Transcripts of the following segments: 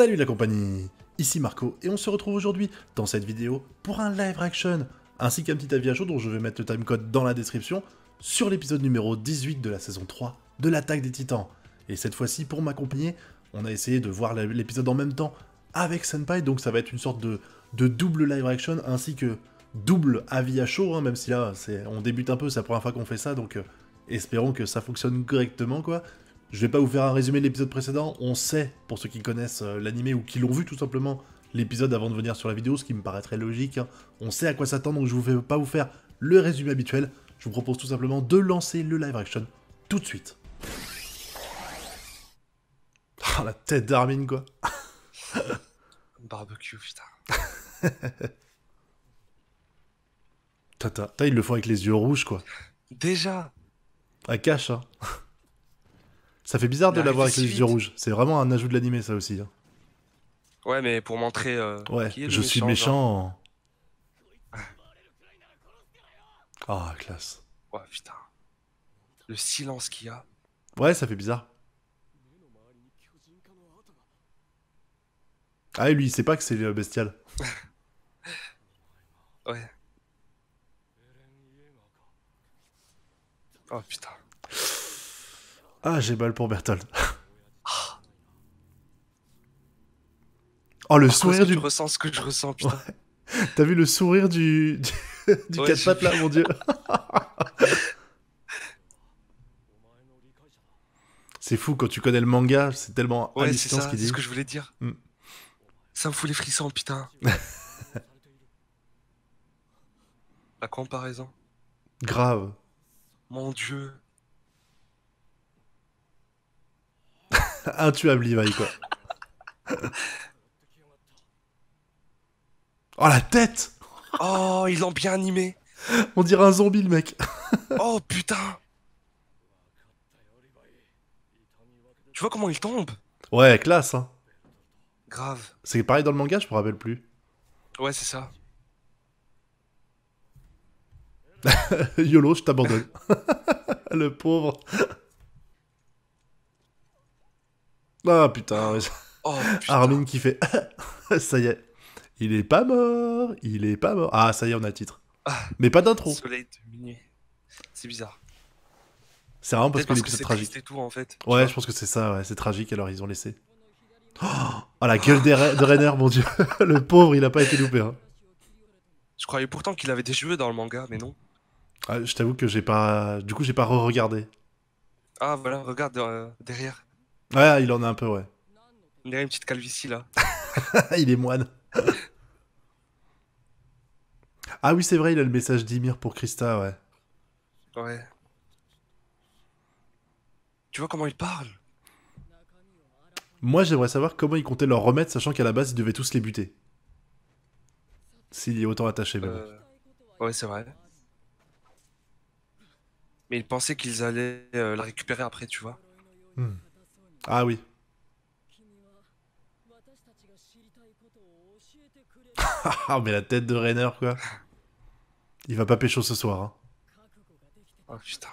Salut la compagnie Ici Marco et on se retrouve aujourd'hui dans cette vidéo pour un live action ainsi qu'un petit avis à dont je vais mettre le timecode dans la description sur l'épisode numéro 18 de la saison 3 de l'attaque des titans. Et cette fois-ci pour m'accompagner, on a essayé de voir l'épisode en même temps avec Senpai donc ça va être une sorte de, double live action ainsi que double avis à chaud hein, même si là on débute un peu, c'est la première fois qu'on fait ça donc euh, espérons que ça fonctionne correctement quoi. Je vais pas vous faire un résumé de l'épisode précédent, on sait, pour ceux qui connaissent euh, l'anime ou qui l'ont vu tout simplement, l'épisode avant de venir sur la vidéo, ce qui me paraît très logique, hein. on sait à quoi s'attendre, donc je vous vais pas vous faire le résumé habituel, je vous propose tout simplement de lancer le live action tout de suite. Oh, la tête d'Armin, quoi Barbecue, putain. Tata, ils le font avec les yeux rouges, quoi. Déjà cache, hein ça fait bizarre de l'avoir avec les yeux rouges. C'est vraiment un ajout de l'anime, ça aussi. Hein. Ouais, mais pour montrer. Euh, ouais, je suis méchant. Ah, oh, classe. putain. Le silence qu'il y a. Ouais, ça fait bizarre. Ah, et lui, il sait pas que c'est euh, bestial. ouais. Oh putain. Ah, j'ai mal pour Berthold. Ah. oh, le sourire du. tu ressens ce que je ressens, putain. T'as vu le sourire du. du, pattes là, mon dieu. c'est fou quand tu connais le manga, c'est tellement. Ouais, c'est ça, ce c'est ce que je voulais dire. Mm. Ça me fout les frissons, putain. La comparaison. Grave. Mon dieu. Intuable Levi, quoi. oh la tête Oh, ils l'ont bien animé On dirait un zombie, le mec. oh putain Tu vois comment il tombe Ouais, classe, hein. Grave. C'est pareil dans le manga, je me rappelle plus. Ouais, c'est ça. YOLO, je t'abandonne. le pauvre. Ah oh, putain. Armin qui fait ça y est. Il est pas mort, il est pas mort. Ah ça y est, on a le titre. Ah, mais pas d'intro. C'est bizarre. C'est vraiment parce que c'est tragique. tout, en fait, ouais, je pense que c'est ça, c'est tragique alors ils ont laissé. Oh, la gueule de Rainer, mon dieu. le pauvre, il a pas été loupé. Hein. Je croyais pourtant qu'il avait des cheveux dans le manga, mais non. Ah, je t'avoue que j'ai pas. Du coup, j'ai pas re-regardé. Ah, voilà, regarde euh, derrière. Ouais, il en a un peu, ouais. Il a une petite calvitie là. il est moine. ah oui, c'est vrai, il a le message d'Imir pour Krista, ouais. Ouais. Tu vois comment il parle Moi, j'aimerais savoir comment ils comptaient leur remettre, sachant qu'à la base, ils devaient tous les buter. S'il y est autant attaché, même. Euh, ouais, c'est vrai. Mais ils pensaient qu'ils allaient euh, la récupérer après, tu vois. Hmm. Ah oui. Ah mais la tête de Rainer quoi. Il va pas pécho ce soir. Hein. Oh putain.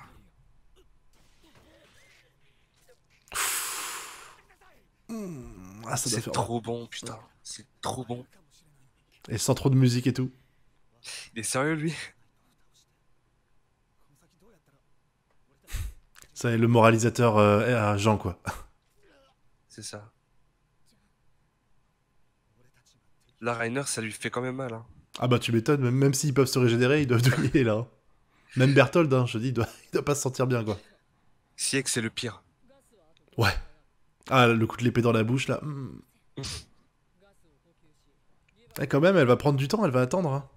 Mmh, ah, c'est trop bon, putain. C'est trop bon. Et sans trop de musique et tout. Il est sérieux lui Ça est le moralisateur euh, à Jean quoi. C'est ça. La Reiner, ça lui fait quand même mal. Hein. Ah bah tu m'étonnes, même, s'ils peuvent se régénérer, ils doivent douiller là. Hein. Même Berthold, hein, je dis, il doit, il doit pas se sentir bien quoi. si c'est le pire. Ouais. Ah, le coup de l'épée dans la bouche là. Hmm. Et eh, quand même, elle va prendre du temps, elle va attendre.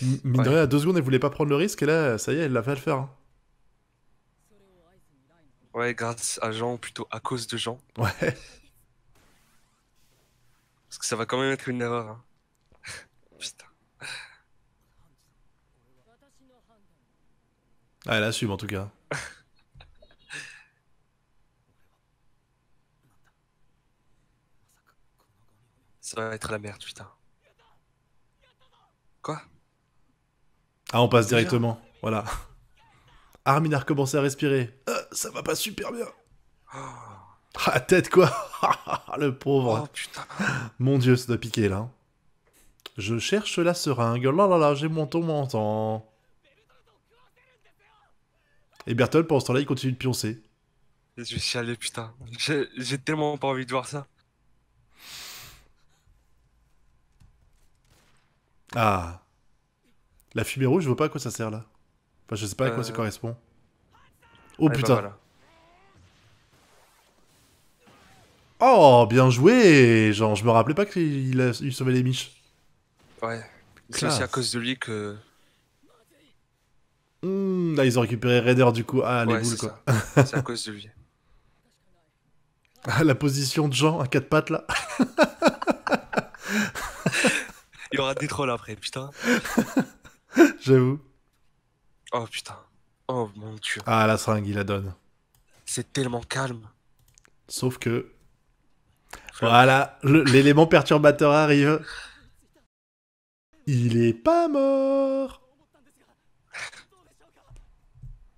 à deux secondes, elle voulait pas prendre le risque et là, ça y est, elle fait le faire. Ouais, grâce à Jean, plutôt à cause de Jean. Ouais. Parce que ça va quand même être une erreur. Hein. Putain. Ah, elle assume en tout cas. ça va être la merde, putain. Quoi Ah, on passe directement. Voilà. Armin a recommencé à respirer. Euh ça va pas super bien. Ah, tête quoi Le pauvre. Oh, putain. Mon dieu, ça doit piquer là. Je cherche la seringue. Oh là là là, j'ai mon ton, mon Et Bertol, pendant ce temps-là, il continue de pioncer. je suis chialer, putain. J'ai tellement pas envie de voir ça. Ah. La fumée rouge, je vois pas à quoi ça sert là. Enfin, je sais pas à quoi ça euh. correspond. Oh bah putain. Oh, bien joué Genre, je me rappelais pas qu'il a... il sauvait les miches. Ouais. C'est aussi à cause de lui que... là, hmm, ah, ils ont récupéré Raider, du coup. Ah, les boules, quoi. C'est à cause de lui. Ah, la position de Jean à quatre pattes, là. il y aura des trolls après, putain. J'avoue. Oh, putain. Oh mon dieu. Ah, la seringue, il la donne. C'est tellement calme. Sauf que. Voilà, l'élément perturbateur arrive. Il est pas mort.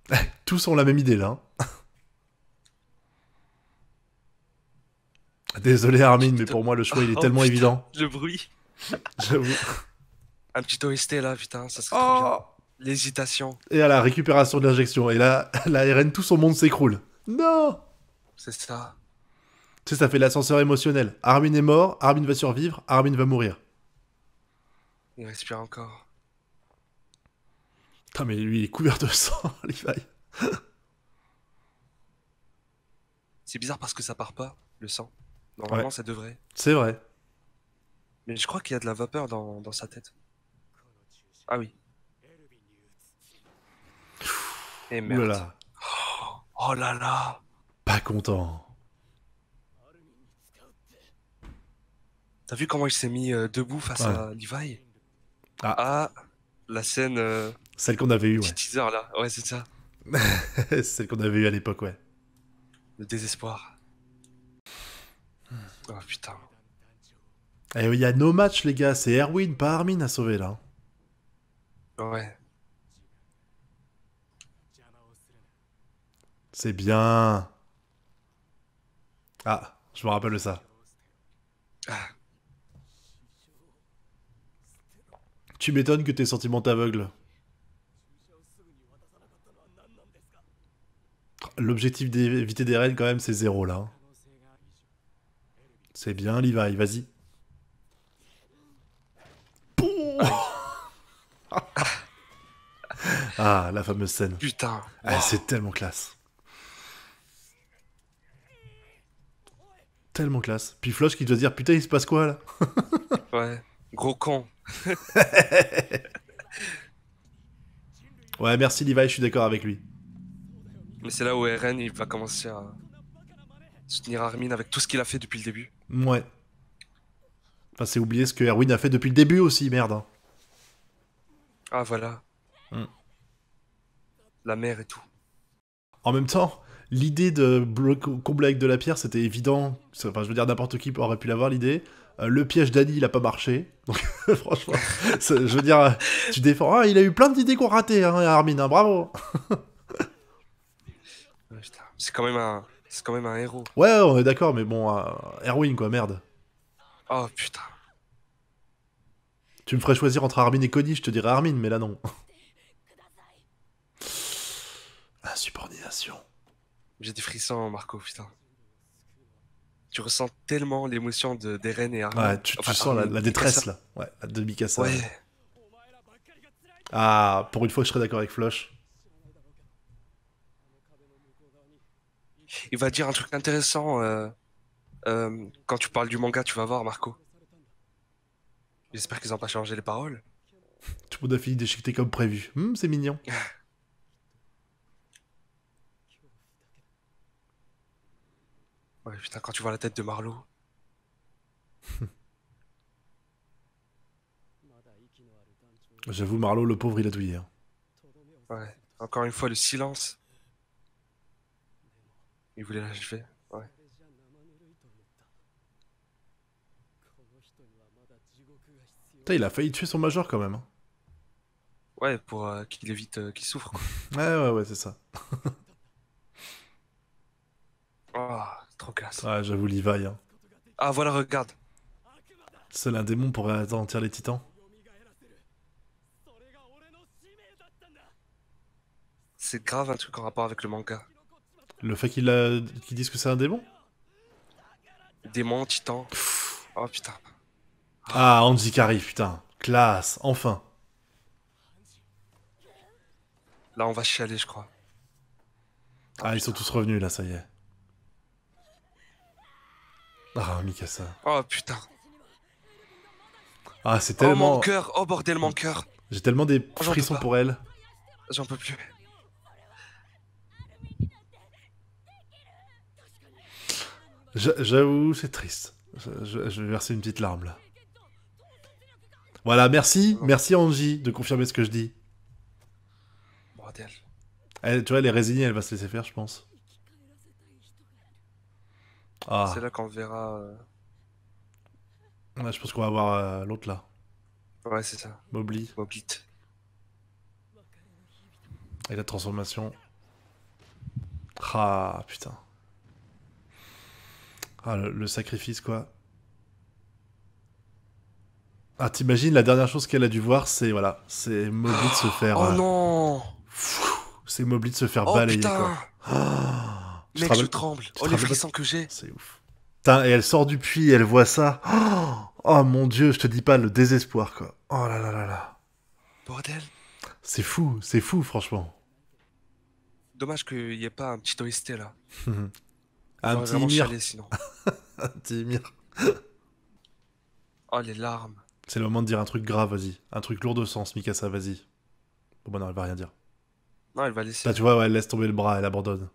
Tous ont la même idée là. Hein. Désolé Armin, mais pour moi le choix il est oh, tellement évident. Le bruit. Un petit OST là, putain, ça serait oh, bien. L'hésitation. Et à la récupération de l'injection. Et là, la RN, tout son monde s'écroule. Non C'est ça. Tu sais, ça fait l'ascenseur émotionnel. Armin est mort, Armin va survivre, Armin va mourir. Il respire encore. Putain, mais lui, il est couvert de sang, Levi. C'est bizarre parce que ça part pas, le sang. Normalement, ça devrait. C'est vrai. Mais je crois qu'il y a de la vapeur dans sa tête. Ah oui. Et merde. Oh là. là Pas content. T'as vu comment il s'est mis euh, debout face à Levi ah. ah. la scène. Euh, Celle qu'on avait eue, ouais. teaser là, ouais, c'est ça. Celle qu'on avait eue à l'époque, ouais. Le désespoir. Oh putain. Et eh il y a no match, les gars, c'est Erwin, pas Armin à sauver là. Ouais. C'est bien. Ah, je me rappelle de ça. Ah. Tu m'étonnes que tes sentiments t'aveuglent. L'objectif d'éviter des raids, quand même, c'est zéro, là. C'est bien, Levi, vas-y. ah, la fameuse scène. Putain. Eh, c'est tellement classe. tellement classe. Puis Flosh qui doit dire putain, il se passe quoi là Ouais, gros con. ouais, merci Levi, je suis d'accord avec lui. Mais c'est là où Eren il va commencer à soutenir Armin avec tout ce qu'il a fait depuis le début. Ouais. Enfin, c'est oublier ce que Erwin a fait depuis le début aussi, merde. Hein. Ah voilà. Hmm. La mer et tout. En même temps, L'idée de combler avec de la pierre, c'était évident. Enfin, je veux dire, n'importe qui aurait pu l'avoir, l'idée. Euh, le piège d'Annie, il a pas marché. Donc, franchement, je veux dire, euh, tu défends. Ah, il a eu plein d'idées qu'on raté, hein, Armin, hein, bravo. c'est quand même un. C'est quand même un héros. Ouais, on est d'accord, mais bon, euh, Erwin, quoi, merde. Oh putain. Tu me ferais choisir entre Armin et Cody, je te dirais Armin, mais là non. Insubordination. J'ai des frissons, Marco, putain. Tu ressens tellement l'émotion de d'Eren et Arnaud. Ouais, tu, sens la, détresse, là. Ouais, la de Mikasa. Ah, pour une fois, je serais d'accord avec Flush. Il va dire un truc intéressant. Euh, euh, quand tu parles du manga, tu vas voir, Marco. J'espère qu'ils n'ont pas changé les paroles. Tout le monde a fini déchiqueté comme prévu. Hum, c'est mignon. Ouais, putain, quand tu vois la tête de Marlowe. J'avoue, Marlowe, le pauvre, il a douillé. Hein. Ouais, encore une fois, le silence. Il voulait l'achever, ouais. Putain, il a failli tuer son major quand même. Hein. Ouais, pour euh, qu'il évite euh, qu'il souffre. Quoi. ouais, ouais, ouais, c'est ça. Ah. Trop classe. Ouais, j'avoue, Hein. Ah, voilà, regarde. Seul un démon pourrait attirer les titans. C'est grave un truc en rapport avec le manga. Le fait qu'il a... que c'est un démon Démon, titan. Pfff... Oh putain. Ah, Anji putain. Classe, enfin. Là, on va chialer, je crois. ah ils sont tous revenus, là, ça y est. Ah, Mikasa. Oh putain. Ah, c'est tellement. Oh mon cœur, oh bordel, mon cœur. J'ai tellement des frissons pour elle. J'en peux plus. J'avoue, c'est triste. Je, vais verser une petite larme là. Voilà, merci, merci Angie de confirmer ce que je dis. Elle, tu vois, elle est résignée, elle va se laisser faire, je pense. Ah. C'est là qu'on verra. Euh. je pense qu'on va avoir euh, l'autre là. Ouais, c'est ça. Mobli. Moblit. Et la transformation. Ah putain. Ah le, sacrifice quoi. Ah t'imagines la dernière chose qu'elle a dû voir c'est voilà c'est Moblit se faire. Oh euh, non. C'est de se faire oh, balayer quoi. Ah. Mec, je, tremble. oh, les frissons que j'ai. C'est ouf. et elle sort du puits, elle voit ça. Oh, oh, mon dieu, je te dis pas le désespoir, quoi. Oh là là là là. Bordel. C'est fou, c'est fou, franchement. Dommage qu'il n'y ait pas un petit OST là. un petit Ymir. un petit oh, les larmes. C'est le moment de dire un truc grave, vas-y. Un truc lourd de sens, Mikasa, vas-y. Bon, bah non, elle va rien dire. Non, elle va laisser. Là, bah, tu vois, ouais, elle laisse tomber le bras, elle abandonne.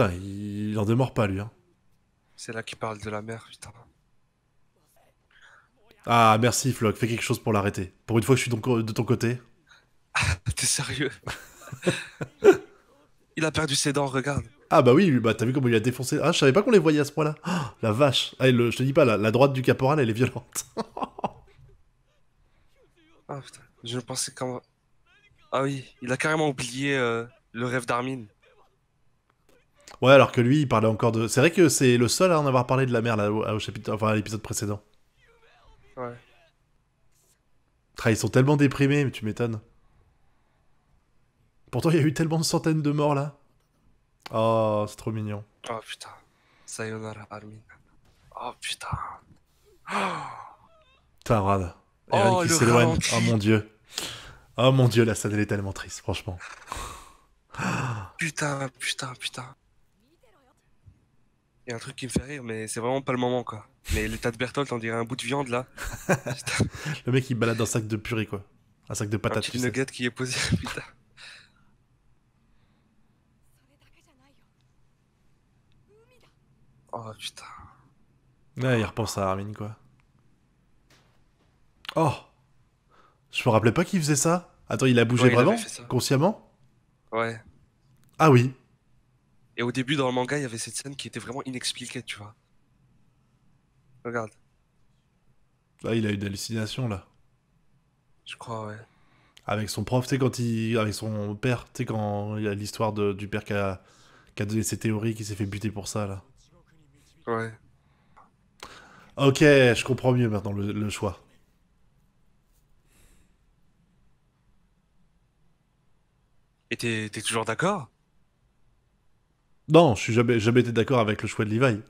Putain, il, en demeure pas, lui. Hein. C'est là qu'il parle de la mer, putain. Ah, merci, Floc, Fais quelque chose pour l'arrêter. Pour une fois je suis de ton côté. T'es sérieux Il a perdu ses dents, regarde. Ah bah oui, bah t'as vu comment il a défoncé. Ah, je savais pas qu'on les voyait à ce point-là. Ah, la vache. Ah, je te dis pas, la, droite du caporal, elle est violente. ah putain, je pensais quand Ah oui, il a carrément oublié euh, le rêve d'Armin. Ouais, alors que lui, il parlait encore de. C'est vrai que c'est le seul à en avoir parlé de la mer là, au chapitre, enfin à l'épisode précédent. Ouais. ils sont tellement déprimés, mais tu m'étonnes. Pourtant, il y a eu tellement de centaines de morts là. Oh, c'est trop mignon. Oh putain. Sayonara Armin. Oh putain. Oh. Tarad. Eren oh, qui s'éloigne. Oh mon dieu. Oh mon dieu, la scène elle est tellement triste, franchement. Putain, putain, putain. Il y a un truc qui me fait rire, mais c'est vraiment pas le moment, quoi. Mais l'état de Bertolt on dirait un bout de viande, là. le mec, il balade un sac de purée, quoi. Un sac de patates. Un petit nugget qui est posé, Oh, putain. il repense à Armin, quoi. Oh Je me rappelais pas qu'il faisait ça. Attends, il a bougé vraiment Consciemment Ouais. Ah oui, et au début, dans le manga, il y avait cette scène qui était vraiment inexpliquée, tu vois. Regarde. Là, ah, il a eu une hallucination, là. Je crois, ouais. Avec son prof, tu sais, quand il. Avec son père, tu sais, quand il y a l'histoire du père qui a... donné ses théories, qui s'est fait buter pour ça, là. Ouais. Ok, je comprends mieux maintenant le, le choix. Et t'es toujours d'accord non, je suis jamais, été d'accord avec le choix de Levi.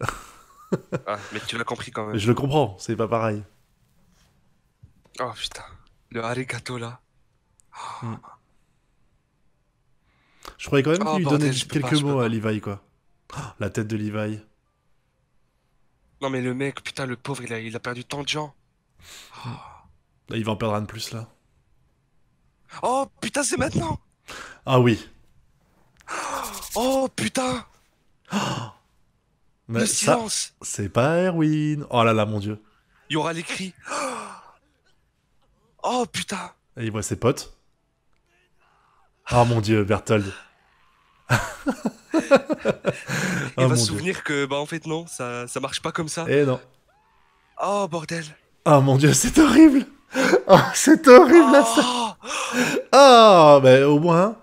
Ah, mais tu l'as compris quand même. je le comprends, c'est pas pareil. Oh putain, le arigato là. Oh. Mm. Je croyais quand même oh, lui donner quelques mots à Levi quoi. Oh, la tête de Levi. Non mais le mec, putain, le pauvre, il a, perdu tant de gens. il va en perdre un de plus là. Oh putain, c'est maintenant. Ah oui. Oh putain Le silence C'est pas Erwin Oh là là, mon dieu Il y aura les cris Oh putain Et il voit ses potes. Oh mon dieu, Berthold Il ah, va se souvenir que, bah en fait, non, ça, marche pas comme ça. Eh non. Oh bordel Oh mon dieu, c'est horrible c'est horrible oh. là ça ah, mais au moins,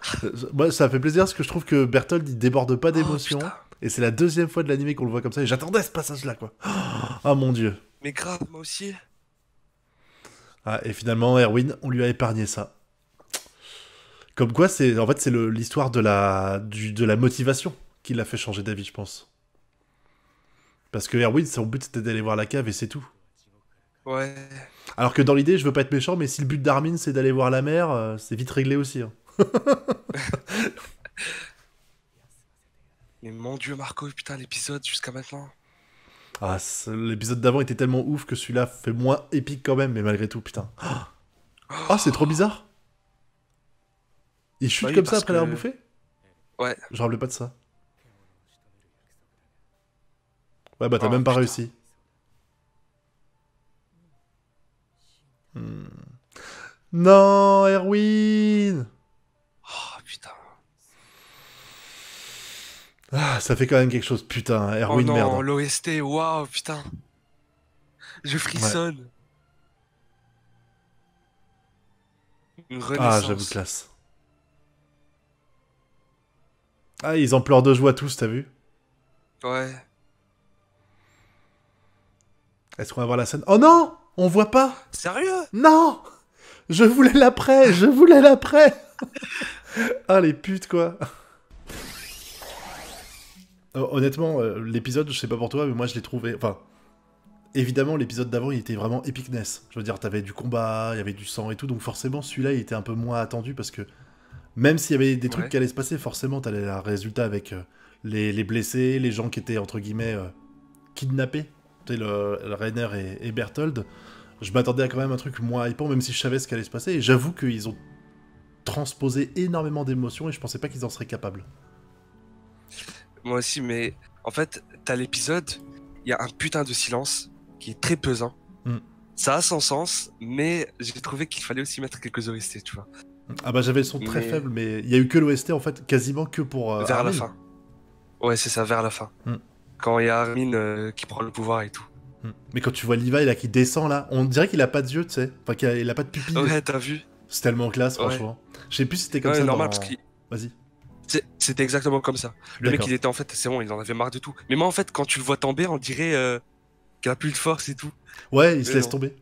moi, ça fait plaisir parce que je trouve que Berthold, il déborde pas oh, d'émotion. et c'est la deuxième fois de l'animé qu'on le voit comme ça. Et j'attendais ce passage-là, quoi. Ah mon dieu. Mais grave, moi aussi. Ah, et finalement, Erwin, on lui a épargné ça. Comme quoi, c'est en fait c'est l'histoire de la de la motivation qui l'a fait changer d'avis, je pense. Parce que Erwin, son but c'était d'aller voir la cave et c'est tout. Ouais. Alors que dans l'idée, je veux pas être méchant, mais si le but d'Armin c'est d'aller voir la mer, euh, c'est vite réglé aussi. Hein. mais mon dieu, Marco, putain, l'épisode jusqu'à maintenant. Ah, l'épisode d'avant était tellement ouf que celui-là fait moins épique quand même, mais malgré tout, putain. Ah, c'est trop bizarre. Il chute comme ça après bouffé Ouais. Je rappelais pas de ça. Ouais, bah t'as oh, même pas réussi. Hmm. Non, Erwin Oh putain. Ah, ça fait quand même quelque chose, putain, Erwin, oh non, l'OST, waouh, putain. Je frissonne. Ah, renaissance. Ah, j'avoue, classe. Ah, ils en pleurent de joie tous, t'as vu Ouais. Est-ce qu'on va voir la scène Oh non on voit pas Sérieux Non Je voulais l'après Je voulais l'après Ah les putes quoi euh, Honnêtement, euh, l'épisode, je sais pas pour toi, mais moi je l'ai trouvé. Enfin, évidemment, l'épisode d'avant, il était vraiment épicness. Je veux dire, t'avais du combat, il y avait du sang et tout, donc forcément, celui-là, il était un peu moins attendu parce que même s'il y avait des trucs qui allaient se passer, forcément, t'allais un résultat avec euh, les, blessés, les gens qui étaient entre guillemets kidnappés le, Rainer et, Berthold, je m'attendais à quand même un truc moins hypant, même si je savais ce qu'allait se passer. Et j'avoue qu'ils ont transposé énormément d'émotions et je pensais pas qu'ils en seraient capables. Moi aussi, mais en fait, t'as l'épisode, il y a un putain de silence qui est très pesant. Hmm. Ça a son sens, mais j'ai trouvé qu'il fallait aussi mettre quelques OST, tu vois. Ah bah j'avais le son très faible, mais il y a eu que l'OST en fait, quasiment que pour... Euh, vers la fin. Ouais, c'est ça, vers la fin. Hmm quand il y a Armin euh, qui prend le pouvoir et tout. Hmm. Mais quand tu vois il là qui descend là, on dirait qu'il a pas de yeux, tu sais. Enfin, qu'il a, pas de pupille. Ouais, t'as vu. C'est tellement classe, franchement. Je sais plus si c'était comme ça. normal parce Vas-y. C'était exactement comme ça. Le mec, il était en fait, c'est bon, il en avait marre de tout. Mais moi, en fait, quand tu le vois tomber, on dirait euh, qu'il a plus de force et tout. Ouais, il se laisse tomber.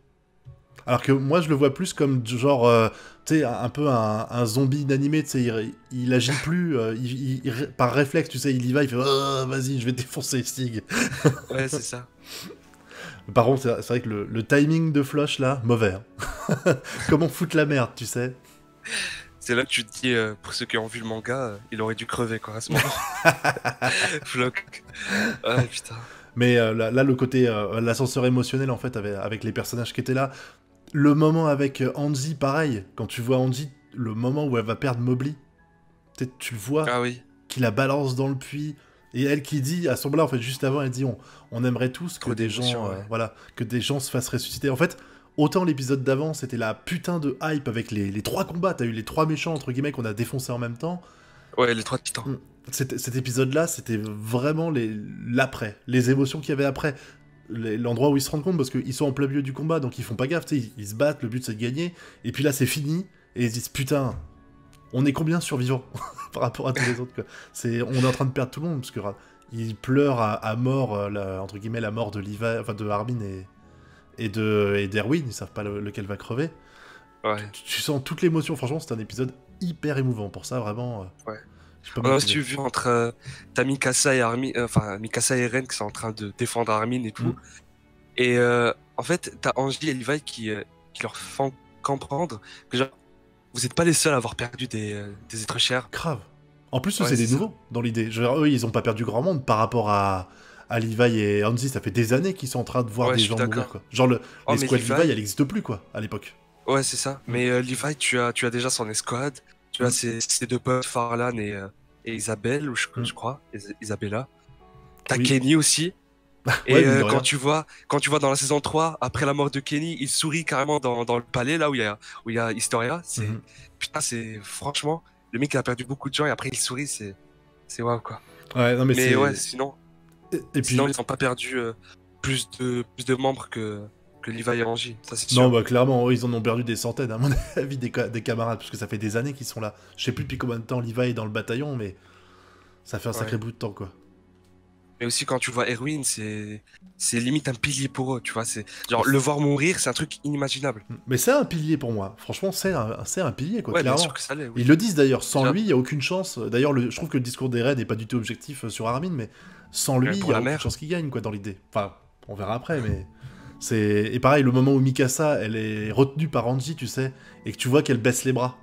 Alors que moi, je le vois plus comme genre, euh, tu sais, un peu un, zombie inanimé, tu sais, il, il, agit plus, euh, par réflexe, tu sais, il y va, il fait oh, vas-y, je vais défoncer Stig. ouais, c'est ça. Par contre, c'est vrai que le, timing de Flush, là, mauvais. Hein. Comment foutre la merde, tu sais C'est là que tu te dis, euh, pour ceux qui ont vu le manga, il aurait dû crever, quoi, à ce moment. Flock. Ouais, putain. Mais là, le côté, l'ascenseur émotionnel, en fait, avec, les personnages qui étaient là, le moment avec euh, Andy, pareil. Quand tu vois Andy, le moment où elle va perdre Mobli, peut-être tu le vois, ah qui la balance dans le puits. Et elle qui dit à son là en fait, juste avant, elle dit on, aimerait tous que des gens, euh, voilà, que des gens se fassent ressusciter. En fait, autant l'épisode d'avant, c'était la putain de hype avec les, trois combats. T'as eu les trois méchants entre guillemets qu'on a défoncés en même temps. Ouais, les trois titans. Hmm. Cet, épisode-là, c'était vraiment l'après, les, les émotions qu'il y avait après l'endroit où ils se rendent compte parce qu'ils sont en plein milieu du combat donc ils font pas gaffe, ils, se battent, le but c'est de gagner, et puis là c'est fini, et ils se disent putain, on est combien survivants par rapport à tous les autres C'est, on est en train de perdre tout le monde parce que ils pleurent à, mort, euh, la, entre guillemets, la mort de Liva, de Armin et, et de et d'Erwin, ils savent pas lequel va crever. Tu, sens toute l'émotion, franchement c'est un épisode hyper émouvant pour ça vraiment. Euh. Ouais, tu as vu entre euh, et Armin, euh, enfin Mikasa et Ren qui sont en train de défendre Armin et tout. Mm. Et euh, en fait, t'as Angie et Levi qui, euh, leur font comprendre que genre, vous n'êtes pas les seuls à avoir perdu des, des êtres chers. Grave. En plus, c'est des nouveaux dans l'idée. Genre, eux, ils ont pas perdu grand monde par rapport à, Levi et Anzi. Ça fait des années qu'ils sont en train de voir des gens mourir. Genre, le, oh, l'escouade Levi, Levi, elle n'existe plus quoi à l'époque. Ouais, c'est ça. Mm. Mais Levi, tu as, tu as déjà son escouade. Tu vois, c'est ces deux potes, Farlan et, euh, Isabelle, ou je, mm. crois, Isabella. T'as Kenny aussi. et euh, quand tu vois, quand tu vois dans la saison 3, après la mort de Kenny, il sourit carrément dans, le palais là où il y a où il a Historia. Mm-hmm. putain, c'est franchement le mec a perdu beaucoup de gens et après il sourit, c'est c'est waouh quoi. Ouais, non mais, ouais, sinon. sinon ils n'ont pas perdu euh, plus de plus de membres que que et Non, bah clairement, ils en ont perdu des centaines, à mon avis, des, camarades, parce que ça fait des années qu'ils sont là. Je sais plus depuis combien de temps Levi est dans le bataillon, mais ça fait un sacré bout de temps, quoi. Mais aussi, quand tu vois Erwin, c'est limite un pilier pour eux, tu vois. Genre, le voir mourir, c'est un truc inimaginable. Mm. Mais c'est un pilier pour moi. Franchement, c'est un... un, pilier, quoi, clairement. Ils le disent d'ailleurs, sans lui, il n'y a aucune chance. D'ailleurs, je trouve que le discours des raids n'est pas du tout objectif euh, sur Armin, mais sans lui, il y a aucune chance qu'il gagne, quoi, dans l'idée. Enfin, on verra après, mais. C'est et pareil le moment où Mikasa elle est retenue par Angie tu sais, et que tu vois qu'elle baisse les bras.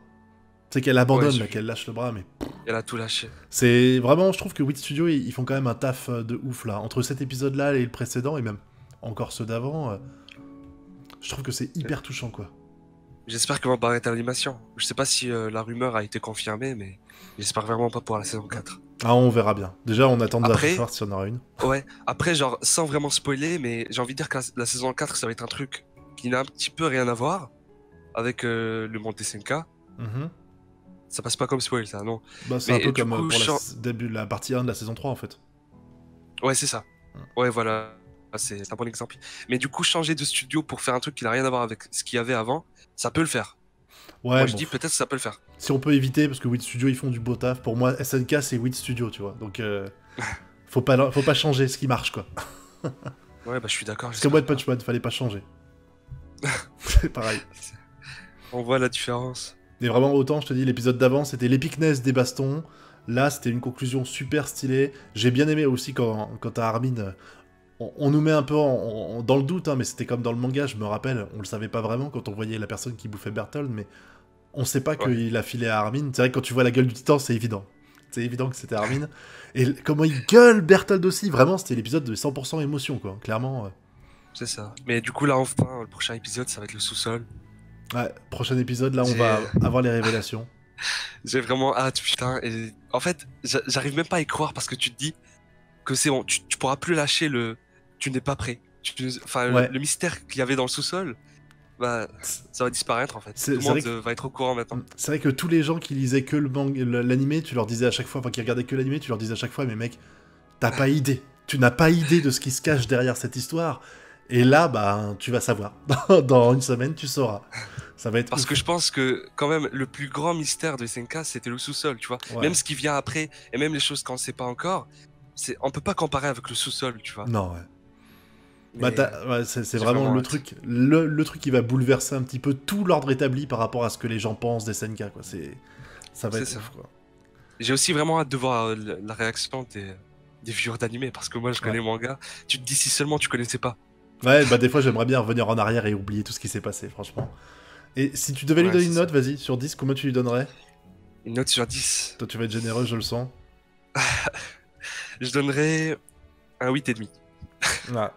Tu sais qu'elle abandonne, qu'elle lâche le bras, mais. Elle a tout lâché. C'est vraiment, je trouve que Wit Studio, ils, font quand même un taf euh, de ouf là. Entre cet épisode-là et le précédent, et même encore ceux d'avant, euh, je trouve que c'est hyper touchant quoi. J'espère qu'on vont pas arrêter l'animation. Je sais pas si euh, la rumeur a été confirmée, mais j'espère vraiment pas pour la saison 4. Ah, on verra bien. Déjà, on attend de voir s'il y en aura une. Ouais, après, genre, sans vraiment spoiler, mais j'ai envie de dire que la, saison 4, ça va être un truc qui n'a un petit peu rien à voir avec euh, le monde des 5K. Mhm. Ça passe pas comme spoil, ça, non bah, C'est un peu comme euh, pour la, la partie 1 de la saison 3, en fait. Ouais, c'est ça. Mm. Ouais, voilà. Ah, c'est un bon exemple. Mais du coup, changer de studio pour faire un truc qui n'a rien à voir avec ce qu'il y avait avant, ça peut le faire. Ouais, Moi, je dis peut-être que ça peut le faire si on peut éviter, parce que Wit Studio ils font du beau taf, pour moi SNK c'est Wit Studio, tu vois. Donc euh, faut, pas, faut pas changer ce qui marche quoi. ouais, bah je suis d'accord. C'est que Punch Man, fallait pas changer. c'est pareil. On voit la différence. Mais vraiment, autant je te dis, l'épisode d'avant c'était l'épicness des bastons. Là, c'était une conclusion super stylée. J'ai bien aimé aussi quand, quand à Armin, euh, on, nous met un peu dans le doute, hein, mais c'était comme dans le manga, je me rappelle, on le savait pas vraiment quand on voyait la personne qui bouffait Bertold, mais on sait pas que qu'il a filé à Armin. C'est vrai que quand tu vois la gueule du titan, c'est évident. C'est évident que c'était Armin. Et comment il gueule Berthold aussi. Vraiment, c'était l'épisode de 100% émotion, quoi. Clairement. Euh. C'est ça. Mais du coup, là, enfin, le prochain épisode, ça va être le sous-sol. Ouais, prochain épisode, là, on va avoir les révélations. J'ai vraiment hâte, putain. en fait, j'arrive même pas à y croire parce que tu te dis que c'est bon, tu, pourras plus lâcher le. Tu n'es pas prêt. enfin, le, mystère qu'il y avait dans le sous-sol, bah, ça va disparaître en fait. Tout le monde va être au courant maintenant. C'est vrai que tous les gens qui lisaient que l'anime, tu leur disais à chaque fois, enfin qui regardaient que l'anime, tu leur disais à chaque fois, mais mec, t'as pas idée. Tu n'as pas idée de ce qui se cache derrière cette histoire. Et là, bah, tu vas savoir. Dans une semaine, tu sauras. Ça va être Parce que je pense que, quand même, le plus grand mystère de Senka, c'était le sous-sol, tu vois. Même ce qui vient après, et même les choses qu'on ne sait pas encore, on peut pas comparer avec le sous-sol, tu vois. Non, ouais. Bah, euh, c'est vraiment, le truc, le, truc qui va bouleverser un petit peu tout l'ordre établi par rapport à ce que les gens pensent des SNK. Quoi. Ça va J'ai aussi vraiment hâte de voir euh, la réaction des, des viewers d'animés, parce que moi je connais le manga. Tu te dis si seulement tu connaissais pas. Ouais, bah des fois j'aimerais bien revenir en arrière et oublier tout ce qui s'est passé, franchement. Et si tu devais lui donner une note, vas-y, sur 10, comment tu lui donnerais Une note sur 10. Toi tu vas être généreux, je le sens. je donnerais un demi. ouais. Ah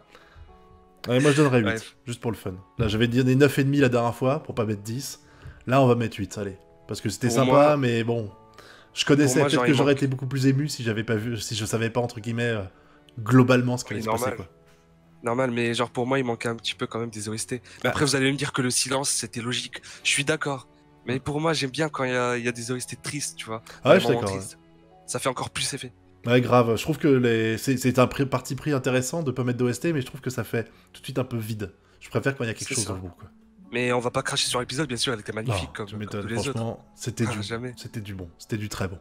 moi je donnerais 8, juste pour le fun. Là, j'avais donné 9,5 la dernière fois pour pas mettre 10. Là, on va mettre 8, allez. Parce que c'était sympa, mais bon. Je connaissais, peut-être que j'aurais été beaucoup plus ému si j'avais pas vu, si je savais pas, entre guillemets, euh, globalement ce qui allait se quoi normal, mais genre pour moi, il manquait un petit peu quand même des OST. Mais bah. après, vous allez me dire que le silence, c'était logique. Je suis d'accord. Mais pour moi, j'aime bien quand il y, a des OST tristes, tu vois. Ah ouais, je suis d'accord. Ça fait encore plus effet. Ouais, grave. Je trouve que c'est un parti pris intéressant de pas mettre d'OST, mais je trouve que ça fait tout de suite un peu vide. Je préfère quand il y a quelque chose au Mais on va pas cracher sur l'épisode, bien sûr, elle était magnifique comme, Franchement, c'était ah, du, c'était du bon, c'était du très bon.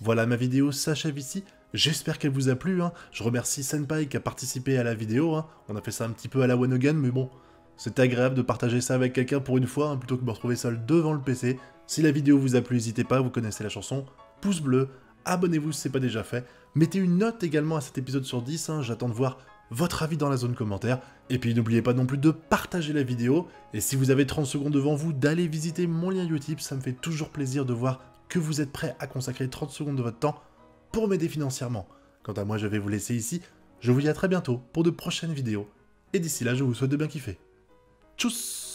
Voilà, ma vidéo s'achève ici. J'espère qu'elle vous a plu. Hein. Je remercie Senpai qui a participé à la vidéo. Hein. On a fait ça un petit peu à la One Again, mais bon, c'était agréable de partager ça avec quelqu'un pour une fois, hein, plutôt que de me retrouver seul devant le PC. Si la vidéo vous a plu, n'hésitez pas, vous connaissez la chanson. Pouce bleu, abonnez-vous si ce n'est pas déjà fait, mettez une note également à cet épisode sur 10, hein. j'attends de voir votre avis dans la zone commentaire, et puis n'oubliez pas non plus de partager la vidéo, et si vous avez 30 secondes devant vous, d'aller visiter mon lien YouTube. ça me fait toujours plaisir de voir que vous êtes prêt à consacrer 30 secondes de votre temps pour m'aider financièrement. Quant à moi, je vais vous laisser ici, je vous dis à très bientôt pour de prochaines vidéos, et d'ici là, je vous souhaite de bien kiffer. Tchuss